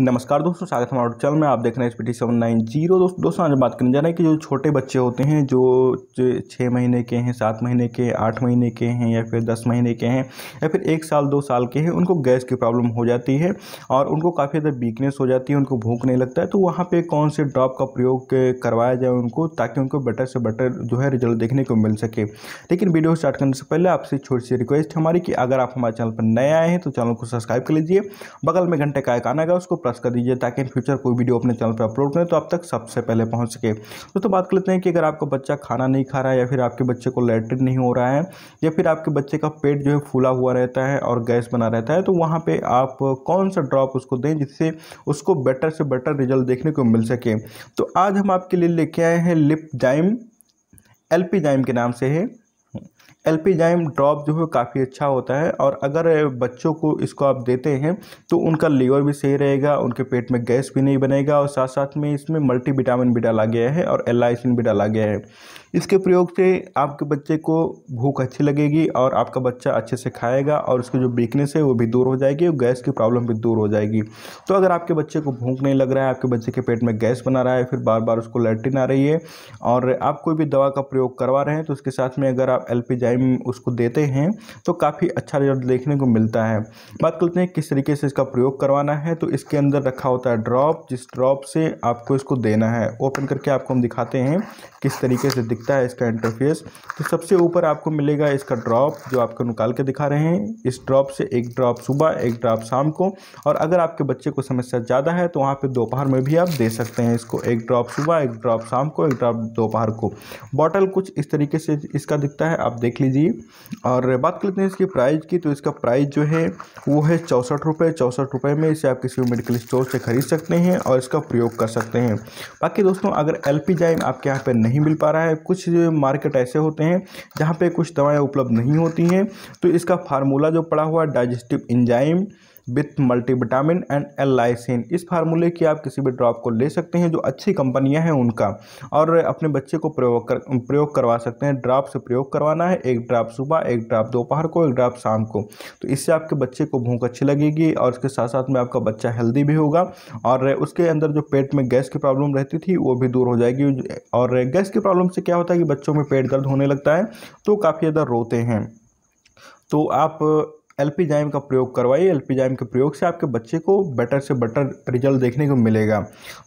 नमस्कार दोस्तों स्वागत है हमारे चैनल में आप देख रहे हैं S P T seven nine zero दोस्तों दोस्तों आज बात करने जा रहे हैं कि जो छोटे बच्चे होते हैं जो छः महीने के हैं सात महीने के आठ महीने के हैं या फिर दस महीने के हैं या फिर एक साल दो साल के हैं उनको गैस की प्रॉब्लम हो जाती है और उनको काफ़ी ज़्यादा वीकनेस हो जाती है उनको भूख नहीं लगता है तो वहाँ पर कौन से ड्रॉप का प्रयोग करवाया जाए उनको ताकि उनको बेटर से बेटर जो है रिजल्ट देखने को मिल सके लेकिन वीडियो स्टार्ट करने से पहले आपसे छोटी सी रिक्वेस्ट हमारी कि अगर आप हमारे चैनल पर नए आए हैं तो चैनल को सब्सक्राइब कर लीजिए बगल में घंटे का एक आना उसको प्रेस कर दीजिए ताकि इन फ्यूचर कोई वीडियो अपने चैनल पर अपलोड करें तो आप तक सबसे पहले पहुँच सके दोस्तों बात कर लेते हैं कि अगर आपका बच्चा खाना नहीं खा रहा है या फिर आपके बच्चे को लेटरिन नहीं हो रहा है या फिर आपके बच्चे का पेट जो है फूला हुआ रहता है और गैस बना रहता है तो वहाँ पर आप कौन सा ड्रॉप उसको दें जिससे उसको बेटर से बेटर रिजल्ट देखने को मिल सके तो आज हम आपके लिए लेके आए हैं लिप जाइम एल के नाम से है एल एल्पीजाइम ड्रॉप जो है काफ़ी अच्छा होता है और अगर बच्चों को इसको आप देते हैं तो उनका लीवर भी सही रहेगा उनके पेट में गैस भी नहीं बनेगा और साथ साथ में इसमें मल्टी विटामिन भी डाला गया है और एलाइसिन भी डाला गया है इसके प्रयोग से आपके बच्चे को भूख अच्छी लगेगी और आपका बच्चा अच्छे से खाएगा और उसकी जो वीकनेस है वो भी दूर हो जाएगी और गैस की प्रॉब्लम भी दूर हो जाएगी तो अगर आपके बच्चे को भूख नहीं लग रहा है आपके बच्चे के पेट में गैस बना रहा है फिर बार बार उसको लैट्रिन आ रही है और आप कोई भी दवा का प्रयोग करवा रहे हैं तो उसके साथ में अगर आप एल्पीजाइम टाइम उसको देते हैं तो काफ़ी अच्छा रिजल्ट देखने को मिलता है बात करते हैं किस तरीके से इसका प्रयोग करवाना है तो इसके अंदर रखा होता है ड्रॉप जिस ड्रॉप से आपको इसको देना है ओपन करके आपको हम दिखाते हैं किस तरीके से दिखता है इसका इंटरफेस तो सबसे ऊपर आपको मिलेगा इसका ड्रॉप जो आपको निकाल के दिखा रहे हैं इस ड्रॉप से एक ड्रॉप सुबह एक ड्रॉप शाम को और अगर आपके बच्चे को समस्या ज़्यादा है तो वहाँ पर दोपहर में भी आप दे सकते हैं इसको एक ड्रॉप सुबह एक ड्रॉप शाम को एक ड्रॉप दोपहर को बॉटल कुछ इस तरीके से इसका दिखता है आप देख लीजिए और बात कर लेते हैं इसकी प्राइस की तो इसका प्राइस जो है वो है चौंसठ रुपये चौंसठ रुपये में इसे आप किसी मेडिकल स्टोर से ख़रीद सकते हैं और इसका प्रयोग कर सकते हैं बाकी दोस्तों अगर एल पी जाइम आपके यहाँ पर नहीं मिल पा रहा है कुछ मार्केट ऐसे होते हैं जहाँ पर कुछ दवाएँ उपलब्ध नहीं होती हैं तो इसका फार्मूला जो पड़ा हुआ digestive enzyme with multivitamin and L lysine इस फार्मूले की आप किसी भी ड्रॉप को ले सकते हैं जो अच्छी कंपनियां हैं उनका और अपने बच्चे को प्रयोग कर प्रयोग करवा सकते हैं ड्राप से प्रयोग करवाना है एक ड्राप सुबह एक ड्राप दोपहर को एक ड्राप शाम को तो इससे आपके बच्चे को भूख अच्छी लगेगी और उसके साथ साथ में आपका बच्चा हेल्दी भी होगा और उसके अंदर जो पेट में गैस की प्रॉब्लम रहती थी वो भी दूर हो जाएगी और गैस की प्रॉब्लम से क्या होता है कि बच्चों में पेट दर्द होने लगता है तो काफ़ी ज़्यादा रोते हैं तो आप एल्पीजाइम का प्रयोग करवाइए एल्पीजाइम के प्रयोग से आपके बच्चे को बेटर से बेटर रिजल्ट देखने को मिलेगा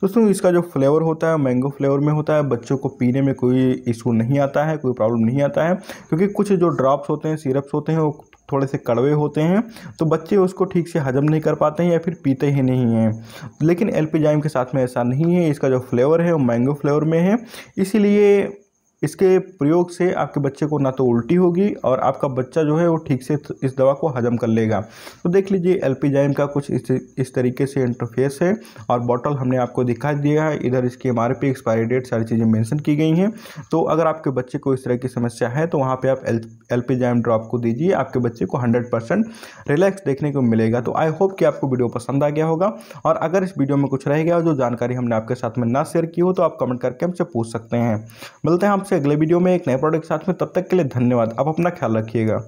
दोस्तों इसका जो फ्लेवर होता है मैंगो फ्लेवर में होता है बच्चों को पीने में कोई इशू नहीं आता है कोई प्रॉब्लम नहीं आता है क्योंकि कुछ जो ड्रॉप्स होते हैं सिरप्स होते हैं वो थोड़े से कड़वे होते हैं तो बच्चे उसको ठीक से हजम नहीं कर पाते हैं या फिर पीते ही नहीं हैं लेकिन एल के साथ में ऐसा नहीं है इसका जो फ्लेवर है वो मैंगो फ्लेवर में है इसीलिए इसके प्रयोग से आपके बच्चे को ना तो उल्टी होगी और आपका बच्चा जो है वो ठीक से इस दवा को हजम कर लेगा तो देख लीजिए एल्पीजाइम का कुछ इस, तरीके से इंटरफेस है और बॉटल हमने आपको दिखा दिया है इधर इसकी एम एक्सपायरी डेट सारी चीज़ें मैंसन की गई हैं तो अगर आपके बच्चे को इस तरह की समस्या है तो वहाँ पर आप एल ड्रॉप को दीजिए आपके बच्चे को हंड्रेड रिलैक्स देखने को मिलेगा तो आई होप कि आपको वीडियो पसंद आ गया होगा और अगर इस वीडियो में कुछ रह गया जो जानकारी हमने आपके साथ में ना शेयर की हो तो आप कमेंट करके हमसे पूछ सकते हैं मिलते हैं आपसे फिर अगले वीडियो में एक नए प्रोडक्ट के साथ में तब तक के लिए धन्यवाद आप अपना ख्याल रखिएगा